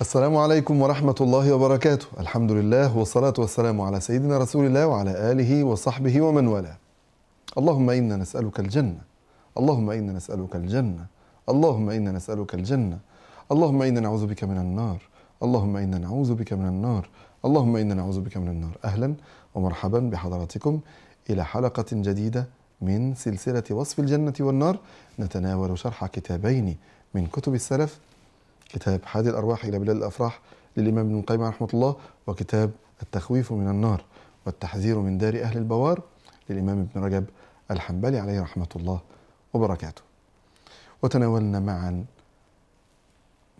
السلام عليكم ورحمة الله وبركاته الحمد لله والصلاة والسلام على سيدنا رسول الله وعلى آله وصحبه ومن والاه اللهم إنا نسألك الجنة اللهم إنا نسألك الجنة اللهم إنا نسألك الجنة اللهم إنا نعوذ بك من النار اللهم إنا نعوذ بك من النار اللهم إنا نعوذ بك من النار أهلا ومرحبا بحضراتكم إلى حلقة جديدة من سلسلة وصف الجنة والنار نتناول شرح كتابين من كتب السلف كتاب حاد الأرواح إلى بلاد الأفراح للإمام ابن القيم رحمه الله وكتاب التخويف من النار والتحذير من دار أهل البوار للإمام ابن رجب الحنبلي عليه رحمة الله وبركاته وتناولنا معا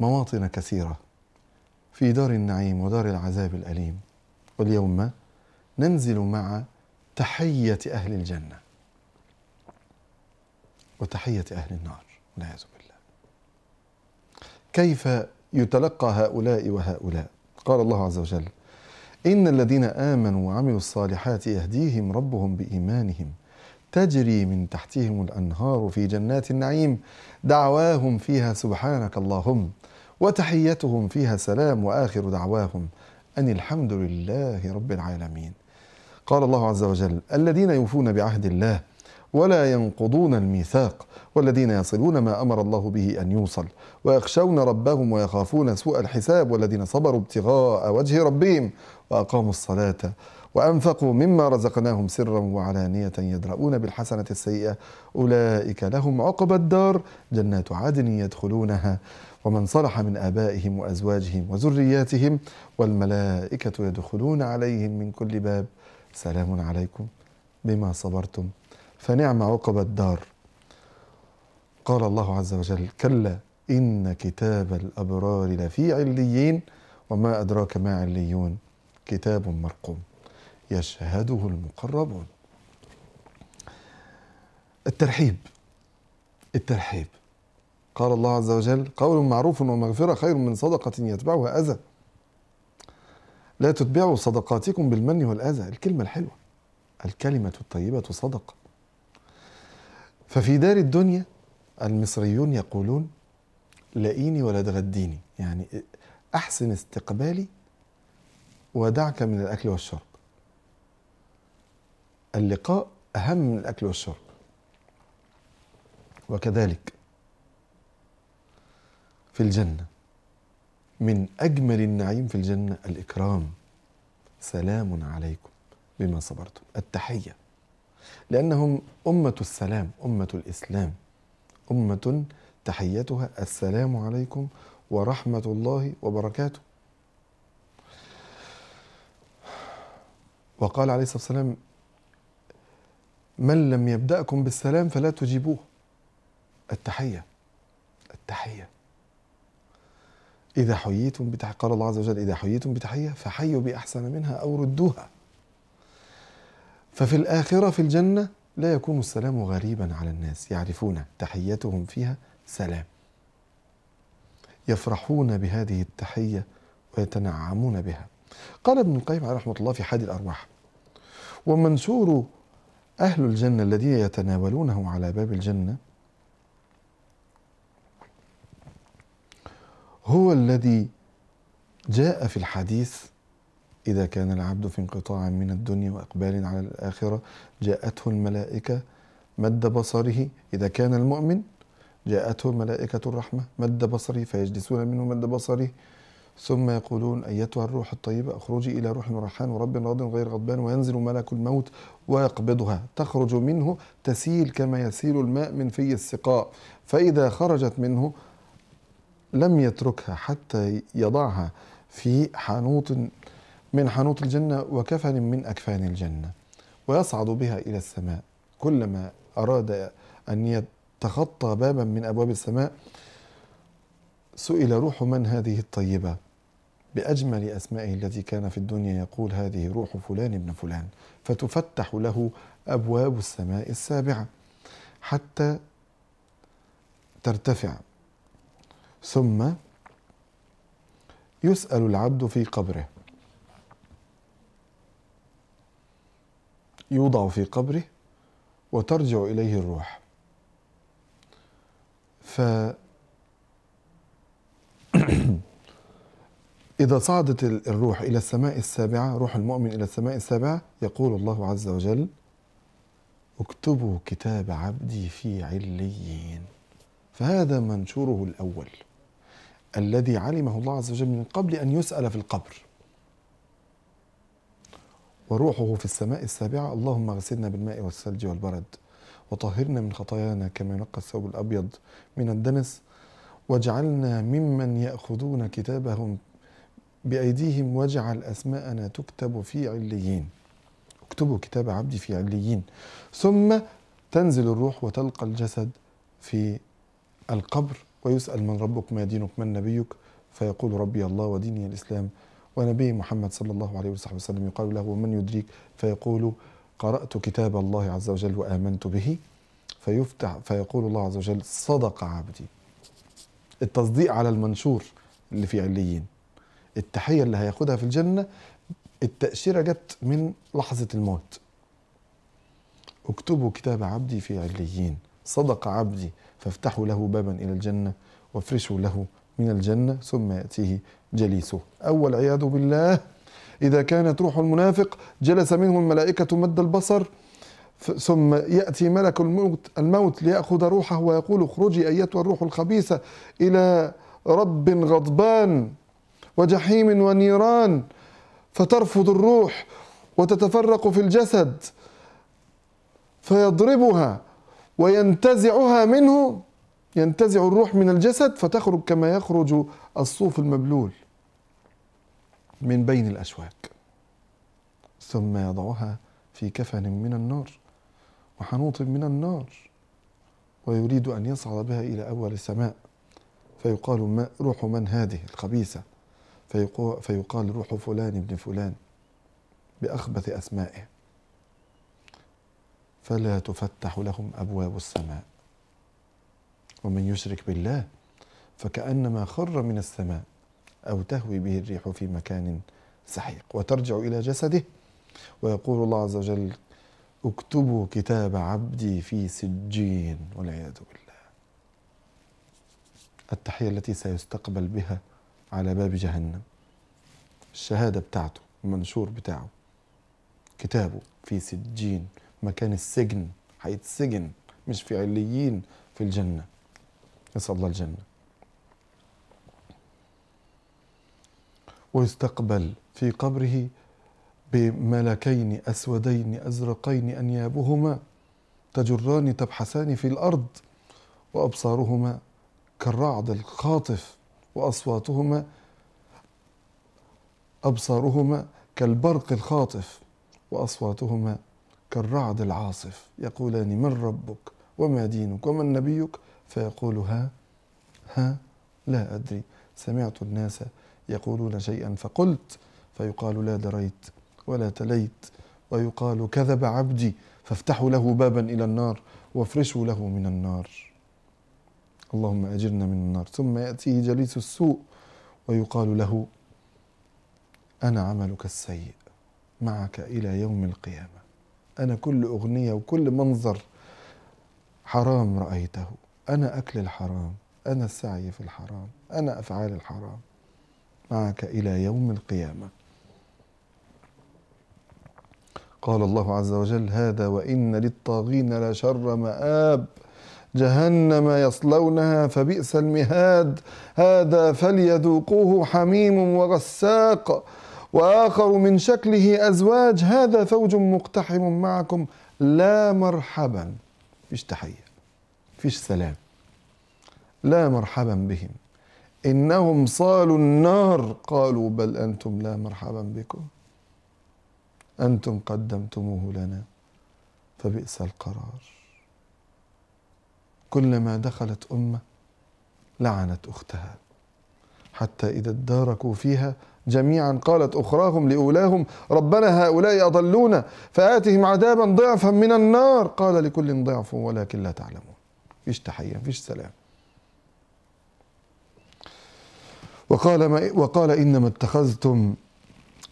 مواطن كثيرة في دار النعيم ودار العذاب الأليم واليوم ننزل مع تحية أهل الجنة وتحية أهل النار والعياذ بالله كيف يتلقى هؤلاء وهؤلاء قال الله عز وجل إن الذين آمنوا وعملوا الصالحات يهديهم ربهم بإيمانهم تجري من تحتهم الأنهار في جنات النعيم دعواهم فيها سبحانك اللهم وتحيتهم فيها سلام وآخر دعواهم أن الحمد لله رب العالمين قال الله عز وجل الذين يوفون بعهد الله ولا ينقضون الميثاق والذين يصلون ما أمر الله به أن يوصل ويخشون ربهم ويخافون سوء الحساب والذين صبروا ابتغاء وجه ربهم وأقاموا الصلاة وأنفقوا مما رزقناهم سرا وعلانية يدرؤون بالحسنة السيئة أولئك لهم عقبى الدار جنات عدن يدخلونها ومن صلح من آبائهم وأزواجهم وذرياتهم والملائكة يدخلون عليهم من كل باب سلام عليكم بما صبرتم فنعم عقبى الدار قال الله عز وجل كلا إن كتاب الأبرار لفي عليين وما أدراك ما عليون كتاب مرقوم يشهده المقربون الترحيب الترحيب قال الله عز وجل قول معروف ومغفرة خير من صدقة يتبعها أذى لا تتبعوا صدقاتكم بالمن والأذى الكلمة الحلوة الكلمة الطيبة صدقة ففي دار الدنيا المصريون يقولون لئيني ولا تغديني يعني أحسن استقبالي ودعك من الأكل والشرب اللقاء أهم من الأكل والشرب وكذلك في الجنة من أجمل النعيم في الجنة الإكرام سلام عليكم بما صبرتم التحية لأنهم أمة السلام أمة الإسلام أمة تحيتها السلام عليكم ورحمة الله وبركاته وقال عليه الصلاة والسلام من لم يبدأكم بالسلام فلا تجيبوه التحية التحية إذا حييتم بتحية قال الله عز وجل إذا حييتم بتحية فحيوا بأحسن منها أو ردوها ففي الآخرة في الجنة لا يكون السلام غريبا على الناس يعرفون تحيتهم فيها سلام يفرحون بهذه التحية ويتنعمون بها قال ابن القيم عليه رحمة الله في حاد الأرواح ومنشور أهل الجنة الذين يتناولونه على باب الجنة هو الذي جاء في الحديث إذا كان العبد في انقطاع من الدنيا وإقبال على الآخرة جاءته الملائكة مد بصره إذا كان المؤمن جاءته ملائكة الرحمة مد بصره فيجلسون منه مد بصره ثم يقولون أيتها الروح الطيبة أخرجي إلى روح رحان ورب راض غير غضبان وينزل ملك الموت ويقبضها تخرج منه تسيل كما يسيل الماء من في السقاء فإذا خرجت منه لم يتركها حتى يضعها في حانوط من حنوط الجنة وكفن من أكفان الجنة ويصعد بها إلى السماء كلما أراد أن يتخطى بابا من أبواب السماء سئل روح من هذه الطيبة بأجمل أسمائه التي كان في الدنيا يقول هذه روح فلان ابن فلان فتفتح له أبواب السماء السابعة حتى ترتفع ثم يسأل العبد في قبره يوضع في قبره وترجع إليه الروح ف إذا صعدت الروح إلى السماء السابعة روح المؤمن إلى السماء السابعة يقول الله عز وجل اكتبوا كتاب عبدي في عليين فهذا منشوره الأول الذي علمه الله عز وجل من قبل أن يسأل في القبر وروحه في السماء السابعة اللهم اغسلنا بالماء والثلج والبرد وطهرنا من خطايانا كما ينقى الثوب الأبيض من الدنس واجعلنا ممن يأخذون كتابهم بأيديهم واجعل أسماءنا تكتب في عليين اكتبوا كتاب عبدي في عليين ثم تنزل الروح وتلقى الجسد في القبر ويسأل من ربك ما دينك من نبيك فيقول ربي الله وديني الإسلام ونبي محمد صلى الله عليه وصحبه وسلم يقال له ومن يدريك فيقول قرأت كتاب الله عز وجل وآمنت به فيفتح فيقول الله عز وجل صدق عبدي التصديق على المنشور اللي في عليين التحية اللي هياخدها في الجنة التأشيرة جت من لحظة الموت اكتبوا كتاب عبدي في عليين صدق عبدي فافتحوا له بابا إلى الجنة وافرشوا له من الجنة ثم يأتيه جليسه أو والعياذ بالله إذا كانت روح المنافق جلس منه الملائكة مد البصر ثم يأتي ملك الموت, الموت ليأخذ روحه ويقول اخرجي أيتها الروح الخبيثة إلى رب غضبان وجحيم ونيران فترفض الروح وتتفرق في الجسد فيضربها وينتزعها منه ينتزع الروح من الجسد فتخرج كما يخرج الصوف المبلول من بين الأشواك ثم يضعها في كفن من النار وحنوط من النار ويريد أن يصعد بها إلى أول السماء فيقال ما روح من هذه الخبيثة فيقال روح فلان ابن فلان بأخبث أسمائه فلا تفتح لهم أبواب السماء ومن يشرك بالله فكأنما خر من السماء أو تهوي به الريح في مكان سحيق وترجع إلى جسده ويقول الله عز وجل اكتبوا كتاب عبدي في سجين والعياذ بالله التحية التي سيستقبل بها على باب جهنم الشهادة بتاعته المنشور بتاعه كتابه في سجين مكان السجن هيتسجن مش في عليين في الجنه نسأل الله الجنة ويستقبل في قبره بملكين أسودين أزرقين أنيابهما تجران تبحثان في الأرض وأبصارهما كالرعد الخاطف وأصواتهما أبصارهما كالبرق الخاطف وأصواتهما كالرعد العاصف يقولان من ربك وما دينك ومن نبيك فيقول ها ها لا أدري سمعت الناس يقولون شيئا فقلت فيقال لا دريت ولا تليت ويقال كذب عبدي فافتحوا له بابا إلى النار وافرشوا له من النار اللهم أجرنا من النار ثم يأتيه جليس السوء ويقال له أنا عملك السيء معك إلى يوم القيامة أنا كل أغنية وكل منظر حرام رأيته أنا أكل الحرام أنا السعي في الحرام أنا أفعال الحرام معك إلى يوم القيامة قال الله عز وجل هذا وإن للطاغين لشر مآب جهنم يصلونها فبئس المهاد هذا فليذوقوه حميم وغساق واخر من شكله ازواج هذا فوج مقتحم معكم لا مرحبا مش تحيه فيش سلام لا مرحبا بهم انهم صالوا النار قالوا بل انتم لا مرحبا بكم انتم قدمتموه لنا فبئس القرار كلما دخلت امه لعنت اختها حتى اذا اداركوا فيها جميعا قالت اخراهم لاولاهم ربنا هؤلاء اضلونا فاتهم عذابا ضعفا من النار قال لكل ضعف ولكن لا تعلمون فيش تحيه فيش سلام وقال ما وقال انما اتخذتم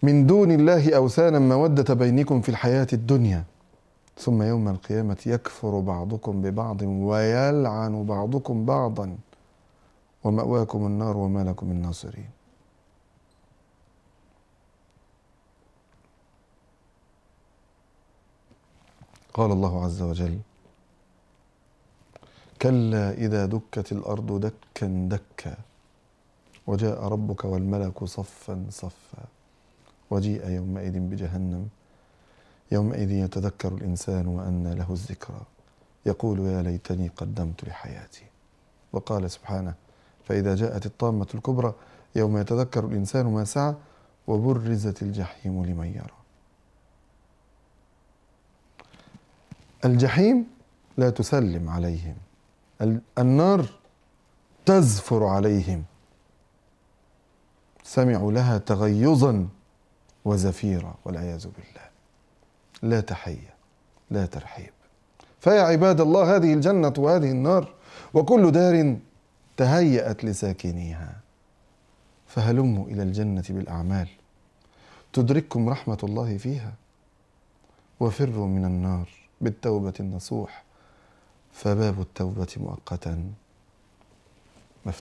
من دون الله اوثانا موده بينكم في الحياه الدنيا ثم يوم القيامه يكفر بعضكم ببعض ويلعن بعضكم بعضا وماواكم النار وما لكم من ناصرين قال الله عز وجل كلا إذا دكت الأرض دكا دكا وجاء ربك والملك صفا صفا وجيء يومئذ بجهنم يومئذ يتذكر الإنسان وأنى له الذكرى يقول يا ليتني قدمت لحياتي وقال سبحانه فإذا جاءت الطامة الكبرى يوم يتذكر الإنسان ما سعى وبرزت الجحيم لمن يرى الجحيم لا تسلم عليهم النار تزفر عليهم سمعوا لها تغيظا وزفيرا والعياذ بالله لا تحيه لا ترحيب فيا عباد الله هذه الجنه وهذه النار وكل دار تهيأت لساكنيها فهلموا إلى الجنة بالأعمال تدرككم رحمة الله فيها وفروا من النار بالتوبة النصوح فباب التوبة مؤقتا